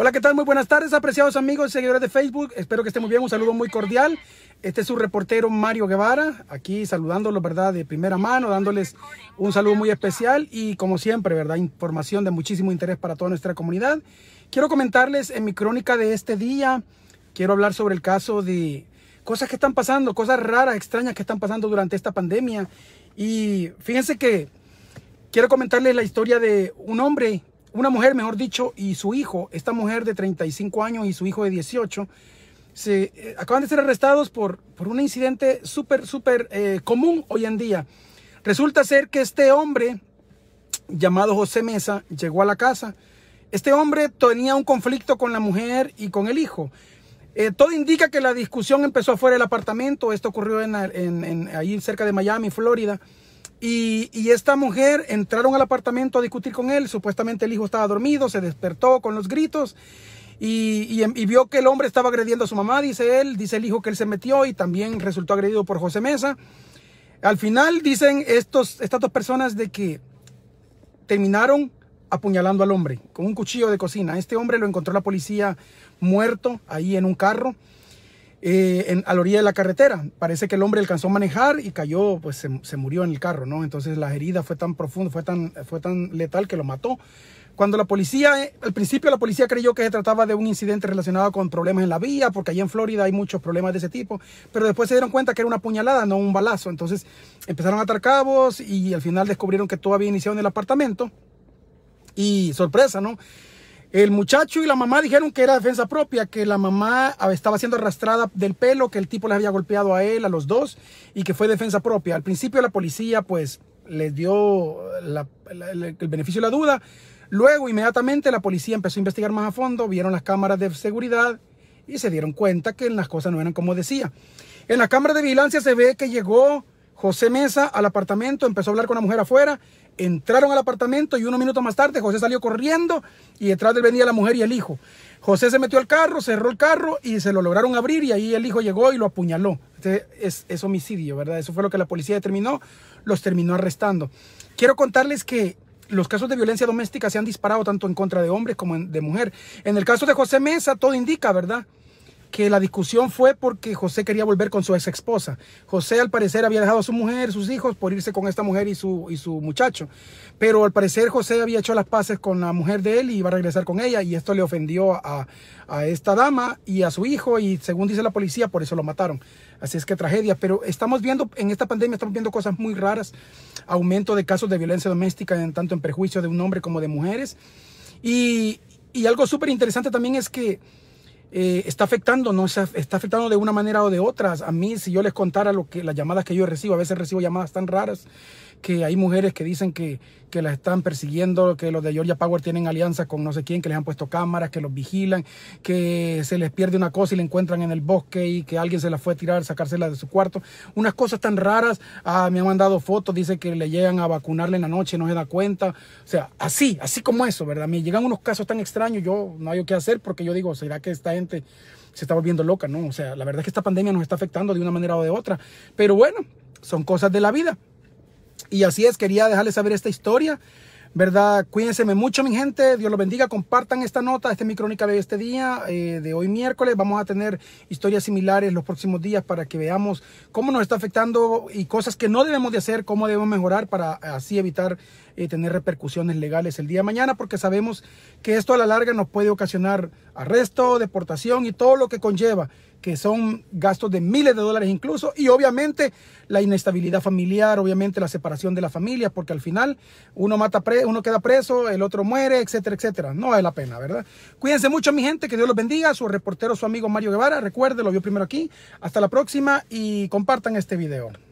Hola, ¿qué tal? Muy buenas tardes, apreciados amigos y seguidores de Facebook. Espero que estén muy bien. Un saludo muy cordial. Este es su reportero Mario Guevara, aquí saludándolos, ¿verdad? De primera mano, dándoles un saludo muy especial y como siempre, ¿verdad? Información de muchísimo interés para toda nuestra comunidad. Quiero comentarles en mi crónica de este día, quiero hablar sobre el caso de cosas que están pasando, cosas raras, extrañas que están pasando durante esta pandemia. Y fíjense que quiero comentarles la historia de un hombre una mujer, mejor dicho, y su hijo, esta mujer de 35 años y su hijo de 18, se eh, acaban de ser arrestados por, por un incidente súper, súper eh, común hoy en día. Resulta ser que este hombre, llamado José Mesa, llegó a la casa. Este hombre tenía un conflicto con la mujer y con el hijo. Eh, todo indica que la discusión empezó afuera del apartamento. Esto ocurrió ahí cerca de Miami, Florida. Y, esta mujer entraron al apartamento a discutir con él. Supuestamente el hijo estaba dormido, se despertó con los gritos em, y, vio que el hombre estaba agrediendo a su mamá, dice él. Dice el hijo que él se metió y también resultó agredido por José Mesa. Al final dicen estas dos personas de que terminaron apuñalando al hombre con un cuchillo de cocina. Este hombre lo encontró la policía muerto ahí en un carro. Eh, a la orilla de la carretera. Parece que el hombre alcanzó a manejar y cayó, pues se, murió en el carro, ¿no? Entonces la herida fue tan profunda, fue tan, fue tan letal que lo mató. Cuando la policía, eh, al principio la policía creyó que se trataba de un incidente relacionado con problemas en la vía, porque allá en Florida hay muchos problemas de ese tipo, pero después se dieron cuenta que era una puñalada, no un balazo. Entonces empezaron a atar cabos y al final descubrieron que todo había iniciado en el apartamento. Y sorpresa, ¿no? El muchacho y la mamá dijeron que era defensa propia, que la mamá estaba siendo arrastrada del pelo, que el tipo les había golpeado a él, a los dos, y que fue defensa propia. Al principio la policía pues les dio el beneficio de la duda. Luego inmediatamente la policía empezó a investigar más a fondo, vieron las cámaras de seguridad y se dieron cuenta que las cosas no eran como decía. En la cámara de vigilancia se ve que llegó José Mesa al apartamento, empezó a hablar con una mujer afuera, entraron al apartamento y unos minutos más tarde José salió corriendo y detrás de él venía la mujer y el hijo. José se metió al carro, cerró el carro y se lo lograron abrir y ahí el hijo llegó y lo apuñaló. Este es, homicidio, ¿verdad? Eso fue lo que la policía determinó, los terminó arrestando. Quiero contarles que los casos de violencia doméstica se han disparado tanto en contra de hombres como de mujer. En el caso de José Mesa, todo indica, ¿verdad? que la discusión fue porque José quería volver con su ex esposa. José al parecer había dejado a su mujer, sus hijos, por irse con esta mujer y su, y su muchacho. Pero al parecer José había hecho las paces con la mujer de él y iba a regresar con ella y esto le ofendió a, esta dama y a su hijo y según dice la policía por eso lo mataron. Así es que tragedia. Pero estamos viendo, en esta pandemia estamos viendo cosas muy raras. Aumento de casos de violencia doméstica, en tanto en perjuicio de un hombre como de mujeres. Y, y algo súper interesante también es que eh, está afectando, ¿no? Está afectando de una manera o de otra. A mí, si yo les contara lo que, las llamadas que yo recibo, a veces recibo llamadas tan raras que hay mujeres que dicen que, que las están persiguiendo, que los de Georgia Power tienen alianzas con no sé quién, que les han puesto cámaras, que los vigilan, que se les pierde una cosa y la encuentran en el bosque y que alguien se la fue a tirar, sacársela de su cuarto. Unas cosas tan raras, ah, me han mandado fotos, dice que le llegan a vacunarle en la noche, no se da cuenta. O sea, así, así como eso, ¿verdad? Me llegan unos casos tan extraños, yo no hay qué hacer porque yo digo, ¿será que esta gente se está volviendo loca? No, o sea, la verdad es que esta pandemia nos está afectando de una manera o de otra. Pero bueno, son cosas de la vida. Y así es, quería dejarles saber esta historia. ¿Verdad? Cuídense mucho, mi gente. Dios los bendiga. Compartan esta nota. esta es mi crónica de este día, eh, de hoy miércoles. Vamos a tener historias similares los próximos días para que veamos cómo nos está afectando y cosas que no debemos de hacer, cómo debemos mejorar para así evitar eh, tener repercusiones legales el día de mañana, porque sabemos que esto a la larga nos puede ocasionar arresto, deportación y todo lo que conlleva que son gastos de miles de dólares incluso, y obviamente la inestabilidad familiar, obviamente la separación de la familia, porque al final uno mata pre uno queda preso, el otro muere, etcétera, etcétera. No vale la pena, ¿verdad? Cuídense mucho, mi gente, que Dios los bendiga, su reportero, su amigo Mario Guevara, recuerde, lo vio primero aquí. Hasta la próxima y compartan este video.